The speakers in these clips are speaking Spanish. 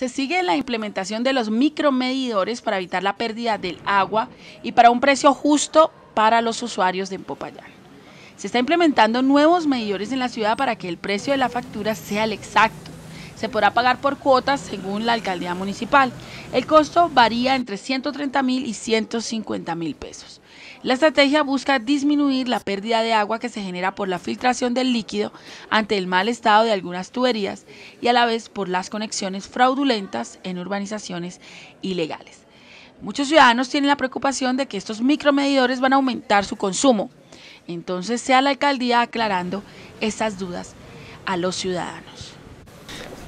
Se sigue la implementación de los micromedidores para evitar la pérdida del agua y para un precio justo para los usuarios de Popayán. Se está implementando nuevos medidores en la ciudad para que el precio de la factura sea el exacto. Se podrá pagar por cuotas según la alcaldía municipal. El costo varía entre 130 mil y 150 mil pesos. La estrategia busca disminuir la pérdida de agua que se genera por la filtración del líquido ante el mal estado de algunas tuberías y a la vez por las conexiones fraudulentas en urbanizaciones ilegales. Muchos ciudadanos tienen la preocupación de que estos micromedidores van a aumentar su consumo. Entonces sea la alcaldía aclarando esas dudas a los ciudadanos.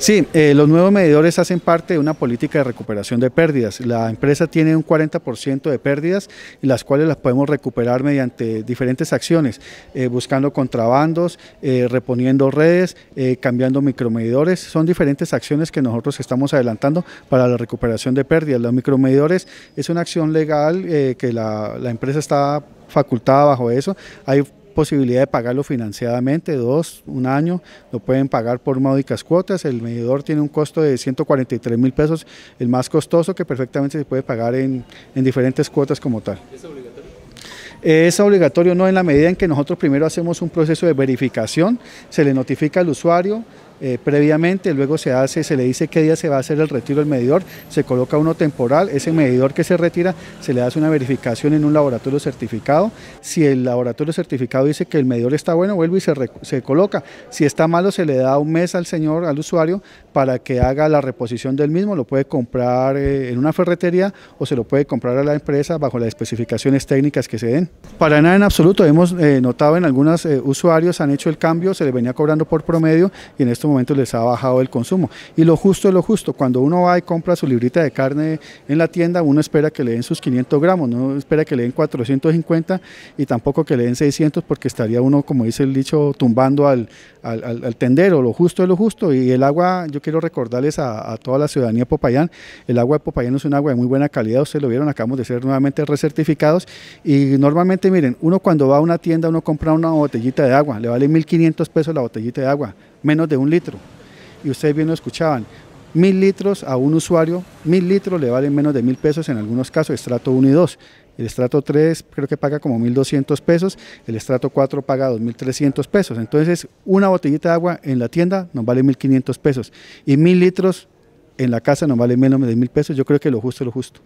Sí, eh, los nuevos medidores hacen parte de una política de recuperación de pérdidas. La empresa tiene un 40% de pérdidas, las cuales las podemos recuperar mediante diferentes acciones, eh, buscando contrabandos, eh, reponiendo redes, cambiando micromedidores. Son diferentes acciones que nosotros estamos adelantando para la recuperación de pérdidas. Los micromedidores es una acción legal que la, la empresa está facultada bajo eso. Hay posibilidad de pagarlo financiadamente, dos, un año, lo pueden pagar por módicas cuotas, el medidor tiene un costo de 143 mil pesos, el más costoso que perfectamente se puede pagar en, en diferentes cuotas como tal. ¿Es obligatorio? Es obligatorio no en la medida en que nosotros primero hacemos un proceso de verificación, se le notifica al usuario, eh, previamente, luego se hace, se le dice qué día se va a hacer el retiro del medidor, se coloca uno temporal, ese medidor que se retira se le hace una verificación en un laboratorio certificado, si el laboratorio certificado dice que el medidor está bueno, vuelve y se, coloca, si está malo se le da un mes al señor, al usuario, para que haga la reposición del mismo, lo puede comprar eh, en una ferretería o se lo puede comprar a la empresa bajo las especificaciones técnicas que se den. Para nada en absoluto, hemos eh, notado en algunos usuarios han hecho el cambio, se le venía cobrando por promedio y en estos momento les ha bajado el consumo. Y lo justo es lo justo, cuando uno va y compra su librita de carne en la tienda, uno espera que le den sus 500 gramos, no espera que le den 450 y tampoco que le den 600 porque estaría uno, como dice el dicho, tumbando al, tendero, lo justo es lo justo. Y el agua, yo quiero recordarles a, toda la ciudadanía Popayán, el agua de Popayán es un agua de muy buena calidad, ustedes lo vieron, acabamos de ser nuevamente recertificados y normalmente miren, uno cuando va a una tienda, uno compra una botellita de agua, le vale 1.500 pesos la botellita de agua menos de un litro. Y ustedes bien lo escuchaban, mil litros a un usuario, mil litros le valen menos de mil pesos en algunos casos, estrato 1 y 2. El estrato 3 creo que paga como 1.200 pesos, el estrato 4 paga 2.300 pesos. Entonces, una botellita de agua en la tienda nos vale 1.500 pesos y mil litros en la casa nos vale menos de mil pesos. Yo creo que lo justo es lo justo.